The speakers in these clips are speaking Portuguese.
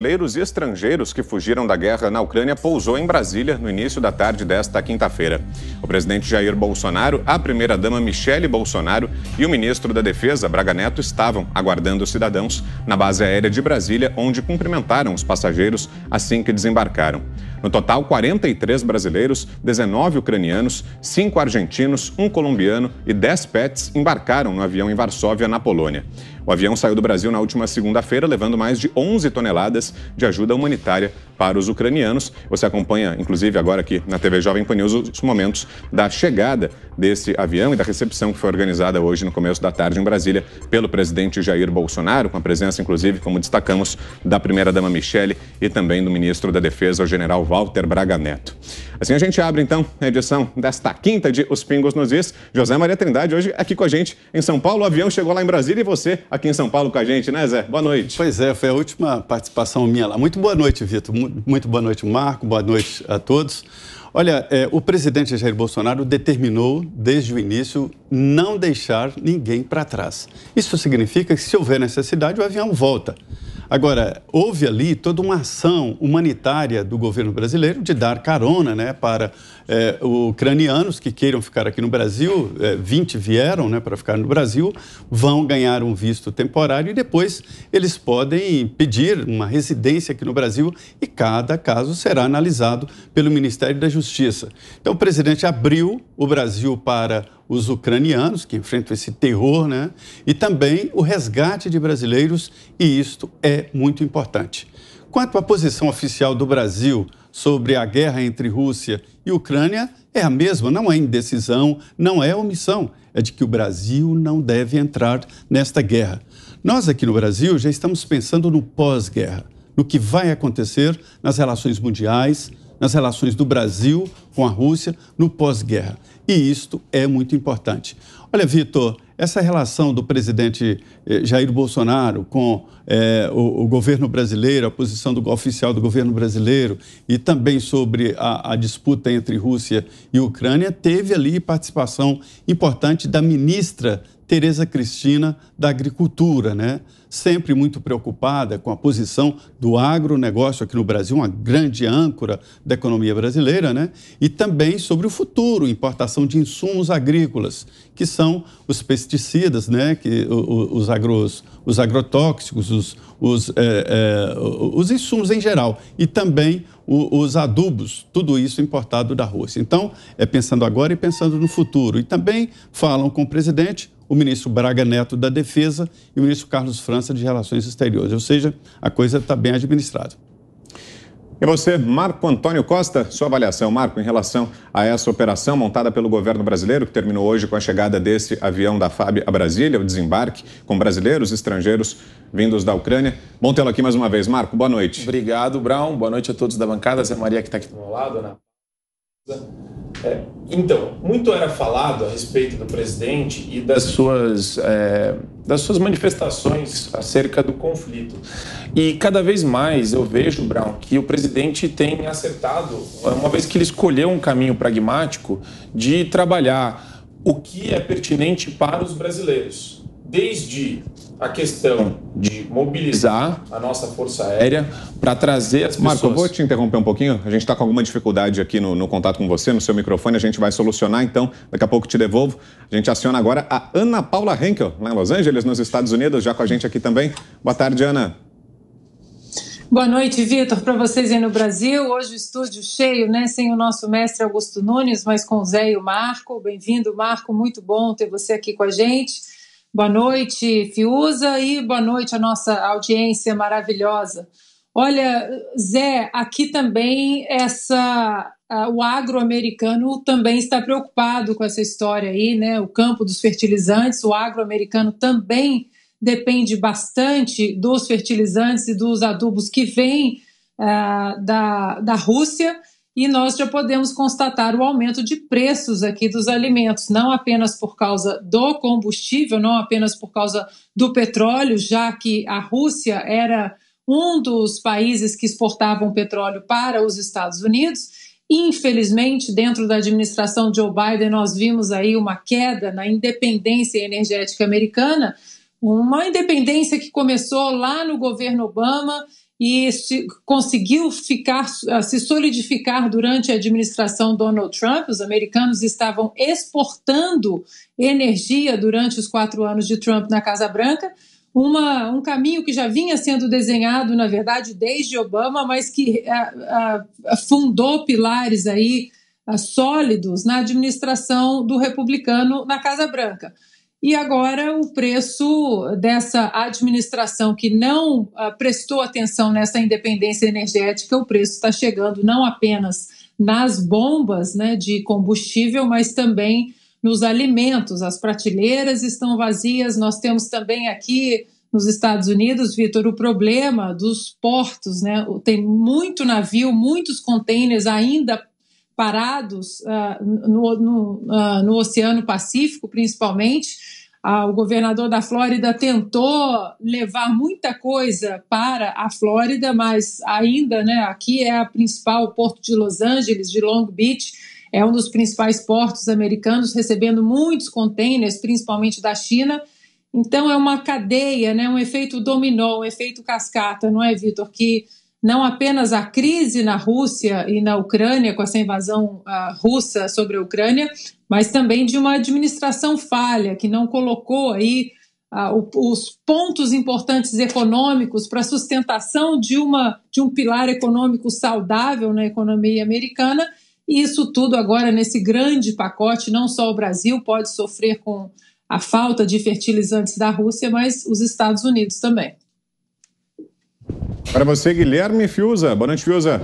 Brasileiros e estrangeiros que fugiram da guerra na Ucrânia pousou em Brasília no início da tarde desta quinta-feira. O presidente Jair Bolsonaro, a primeira-dama Michele Bolsonaro e o ministro da Defesa, Braga Neto, estavam aguardando os cidadãos na base aérea de Brasília, onde cumprimentaram os passageiros assim que desembarcaram. No total, 43 brasileiros, 19 ucranianos, 5 argentinos, um colombiano e 10 pets embarcaram no avião em Varsóvia, na Polônia. O avião saiu do Brasil na última segunda-feira, levando mais de 11 toneladas de ajuda humanitária para os ucranianos. Você acompanha, inclusive, agora aqui na TV Jovem Pan News, os momentos da chegada desse avião e da recepção que foi organizada hoje no começo da tarde em Brasília pelo presidente Jair Bolsonaro, com a presença, inclusive, como destacamos, da primeira-dama Michele e também do ministro da Defesa, o general Walter Braga Neto. Assim a gente abre então a edição desta quinta de Os Pingos nos Is. José Maria Trindade hoje aqui com a gente em São Paulo. O avião chegou lá em Brasília e você aqui em São Paulo com a gente, né, Zé? Boa noite. Pois é, foi a última participação minha lá. Muito boa noite, Vitor. Muito boa noite, Marco. Boa noite a todos. Olha, é, o presidente Jair Bolsonaro determinou desde o início não deixar ninguém para trás. Isso significa que se houver necessidade, o avião volta. Agora, houve ali toda uma ação humanitária do governo brasileiro de dar carona né, para é, ucranianos que queiram ficar aqui no Brasil, é, eh, 20 vieram né, para ficar no Brasil, vão ganhar um visto temporário e depois eles podem pedir uma residência aqui no Brasil e cada caso será analisado pelo Ministério da Justiça. Então, o presidente abriu o Brasil para os ucranianos, que enfrentam esse terror, né? e também o resgate de brasileiros, e isto é muito importante. Quanto à posição oficial do Brasil sobre a guerra entre Rússia e Ucrânia, é a mesma, não é indecisão, não é omissão, é de que o Brasil não deve entrar nesta guerra. Nós aqui no Brasil já estamos pensando no pós-guerra, no que vai acontecer nas relações mundiais, nas relações do Brasil com a Rússia no pós-guerra. E isto é muito importante. Olha, Vitor, essa relação do presidente eh, Jair Bolsonaro com é, o, o, governo brasileiro, a posição do, oficial do governo brasileiro e também sobre a, a, disputa entre Rússia e Ucrânia, teve ali participação importante da ministra Tereza Cristina da Agricultura, né? sempre muito preocupada com a posição do agronegócio aqui no Brasil, uma grande âncora da economia brasileira, né? e também sobre o futuro, importação de insumos agrícolas, que são os pesticidas, né? que, os, agros, os agrotóxicos, os, os, é, é, os insumos em geral, e também os adubos, tudo isso importado da Rússia. Então, é pensando agora e pensando no futuro. E também falam com o presidente o ministro Braga Neto da Defesa e o ministro Carlos França de Relações Exteriores. Ou seja, a coisa está bem administrada. E você, Marco Antônio Costa, sua avaliação, Marco, em relação a essa operação montada pelo governo brasileiro, que terminou hoje com a chegada desse avião da FAB a Brasília, o desembarque com brasileiros, estrangeiros vindos da Ucrânia. Bom tê-lo aqui mais uma vez, Marco. Boa noite. Obrigado, Brown. Boa noite a todos da bancada. Zé Maria, que está aqui do meu lado, Ana. Né? É, então, muito era falado a respeito do presidente e das suas, é, das suas manifestações acerca do conflito. E cada vez mais eu vejo, Brown, que o presidente tem acertado, uma vez que ele escolheu um caminho pragmático, de trabalhar o que é pertinente para os brasileiros desde a questão de mobilizar a nossa Força Aérea para trazer as Marco, pessoas. Marco, vou te interromper um pouquinho. A gente está com alguma dificuldade aqui no, no, contato com você, no seu microfone. A gente vai solucionar, então daqui a pouco te devolvo. A gente aciona agora a Ana Paula Henkel, lá em Los Angeles, nos Estados Unidos, já com a gente aqui também. Boa tarde, Ana. Boa noite, Vitor. Para vocês aí no Brasil, hoje o estúdio cheio, né? Sem o nosso mestre Augusto Nunes, mas com o Zé e o Marco. Bem-vindo, Marco. Muito bom ter você aqui com a gente. Boa noite, Fiuza, e boa noite à nossa audiência maravilhosa. Olha, Zé, aqui também essa o agro-americano também está preocupado com essa história aí, né? O campo dos fertilizantes, o agro-americano também depende bastante dos fertilizantes e dos adubos que vêm uh, da, da Rússia e nós já podemos constatar o aumento de preços aqui dos alimentos, não apenas por causa do combustível, não apenas por causa do petróleo, já que a Rússia era um dos países que exportavam petróleo para os Estados Unidos. Infelizmente, dentro da administração Joe Biden, nós vimos aí uma queda na independência energética americana, uma independência que começou lá no governo Obama e se, conseguiu ficar, ah, se solidificar durante a administração Donald Trump. Os americanos estavam exportando energia durante os quatro anos de Trump na Casa Branca. Uma, um caminho que já vinha sendo desenhado, na verdade, desde Obama, mas que a, ah, a, ah, fundou pilares aí a, sólidos na administração do republicano na Casa Branca. E agora o preço dessa administração que não uh, prestou atenção nessa independência energética, o preço está chegando não apenas nas bombas né, de combustível, mas também nos alimentos. As prateleiras estão vazias. Nós temos também aqui nos Estados Unidos, Vitor, o problema dos portos, né? Tem muito navio, muitos contêineres ainda parados uh, no, no, uh, no, Oceano Pacífico, principalmente. Uh, o governador da Flórida tentou levar muita coisa para a Flórida, mas ainda, né, aqui é a principal o porto de Los Angeles, de Long Beach, é um dos principais portos americanos, recebendo muitos contêineres, principalmente da China. Então é uma cadeia, né, um efeito dominó, um efeito cascata, não é, Vitor? Que não apenas a crise na Rússia e na Ucrânia, com essa invasão uh, russa sobre a Ucrânia, mas também de uma administração falha, que não colocou aí uh, o, os pontos importantes econômicos para a sustentação de, uma, de um pilar econômico saudável na economia americana. E isso tudo agora nesse grande pacote, não só o Brasil pode sofrer com a falta de fertilizantes da Rússia, mas os Estados Unidos também. Para você, Guilherme Fiuza. Boa noite, Fiuza.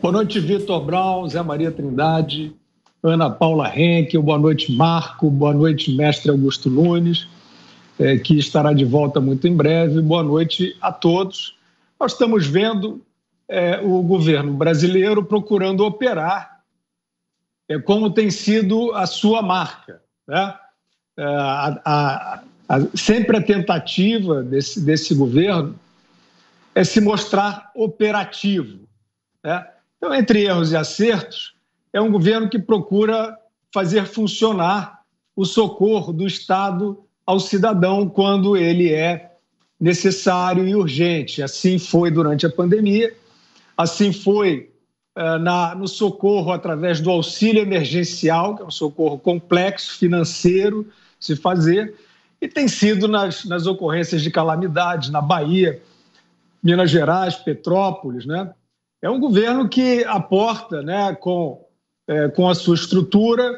Boa noite, Vitor Brown, Zé Maria Trindade, Ana Paula Henke, boa noite, Marco, boa noite, mestre Augusto Nunes, é, que estará de volta muito em breve. Boa noite a todos. Nós estamos vendo é, o governo brasileiro procurando operar é, como tem sido a sua marca. Né? A, a, a, sempre a tentativa desse, desse governo é se mostrar operativo. Né? Então, entre erros e acertos, é um governo que procura fazer funcionar o socorro do Estado ao cidadão quando ele é necessário e urgente. Assim foi durante a pandemia, assim foi uh, na, no socorro através do auxílio emergencial, que é um socorro complexo, financeiro, se fazer, e tem sido nas, nas ocorrências de calamidades na Bahia, Minas Gerais, Petrópolis, né? É um governo que aporta, né, com, é, com a sua estrutura,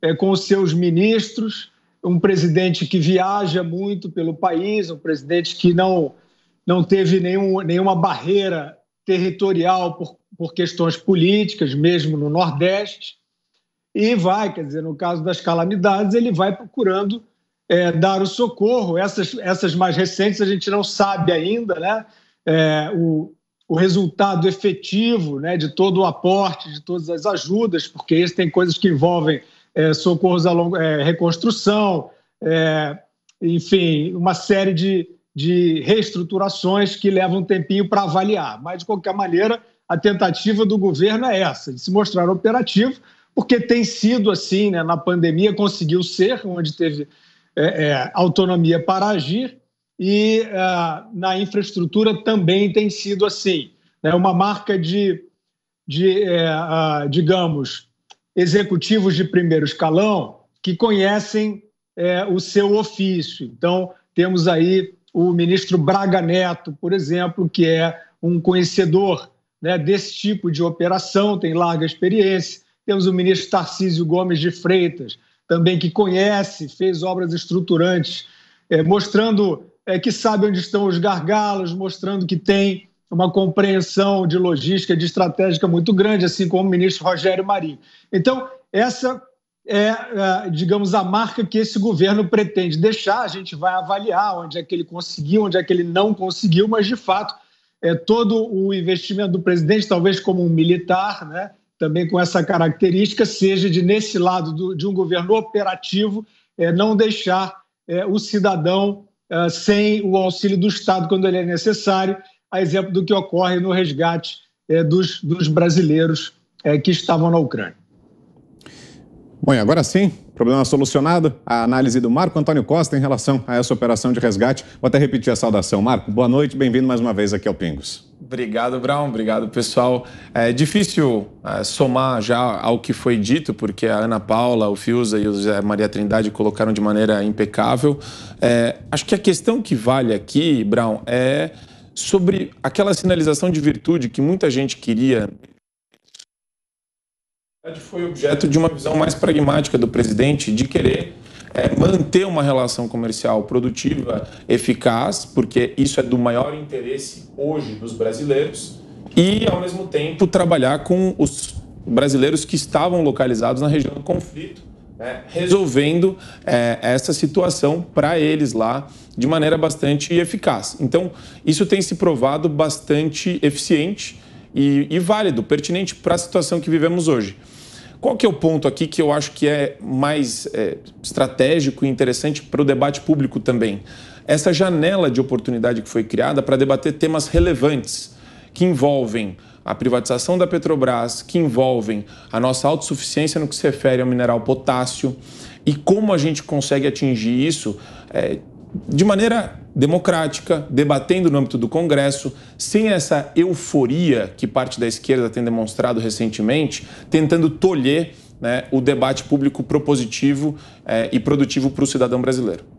é, com os seus ministros, um presidente que viaja muito pelo país, um presidente que não, não teve nenhum, nenhuma barreira territorial por, por questões políticas, mesmo no Nordeste, e vai, quer dizer, no caso das calamidades, ele vai procurando é, dar o socorro. Essas, essas mais recentes a gente não sabe ainda, né? é, o, o resultado efetivo né, de todo o aporte, de todas as ajudas, porque isso tem coisas que envolvem é, socorros a longo, é, reconstrução, é, enfim, uma série de, de reestruturações que levam um tempinho para avaliar. Mas, de qualquer maneira, a tentativa do governo é essa, de se mostrar operativo, porque tem sido assim, né, na pandemia conseguiu ser, onde teve é, é, autonomia para agir, e uh, na infraestrutura também tem sido assim. Né? Uma marca de, de uh, digamos, executivos de primeiro escalão que conhecem é, o seu ofício. Então, temos aí o ministro Braga Neto, por exemplo, que é um conhecedor né, desse tipo de operação, tem larga experiência. Temos o ministro Tarcísio Gomes de Freitas, também que conhece, fez obras estruturantes, é, mostrando é, que sabe onde estão os gargalos, mostrando que tem uma compreensão de logística, de estratégica muito grande, assim como o ministro Rogério Marinho. Então, essa é, é, digamos, a marca que esse governo pretende deixar. A gente vai avaliar onde é que ele conseguiu, onde é que ele não conseguiu, mas, de fato, é, todo o investimento do presidente, talvez como um militar, né, também com essa característica, seja de, nesse lado do, de um governo operativo, é, não deixar é, o cidadão ah, sem o auxílio do Estado quando ele é necessário, a exemplo do que ocorre no resgate eh, dos brasileiros eh, que estavam na Ucrânia. Bom, e agora sim, problema solucionado, a análise do Marco Antônio Costa em relação a essa operação de resgate. Vou até repetir a saudação. Marco, boa noite, bem-vindo mais uma vez aqui ao Pingos. Obrigado, Brown. Obrigado, pessoal. É difícil é, somar já ao que foi dito, porque a Ana Paula, o Fiuza e o José Maria Trindade colocaram de maneira impecável. É, acho que a questão que vale aqui, Brown, é sobre aquela sinalização de virtude que muita gente queria foi objeto de uma visão mais pragmática do presidente de querer é, manter uma relação comercial produtiva, eficaz, porque isso é do maior interesse hoje dos brasileiros, e, ao mesmo tempo, trabalhar com os brasileiros que estavam localizados na região do conflito, né, resolvendo é, essa situação para eles lá de maneira bastante eficaz. Então, isso tem se provado bastante eficiente e, e válido, pertinente para a situação que vivemos hoje. Qual que é o ponto aqui que eu acho que é mais é, estratégico e interessante para o debate público também? Essa janela de oportunidade que foi criada para debater temas relevantes que envolvem a privatização da Petrobras, que envolvem a nossa autossuficiência no que se refere ao mineral potássio e como a gente consegue atingir isso. É, de maneira democrática, debatendo no âmbito do Congresso, sem essa euforia que parte da esquerda tem demonstrado recentemente, tentando tolher né, o debate público propositivo eh, e produtivo para o cidadão brasileiro.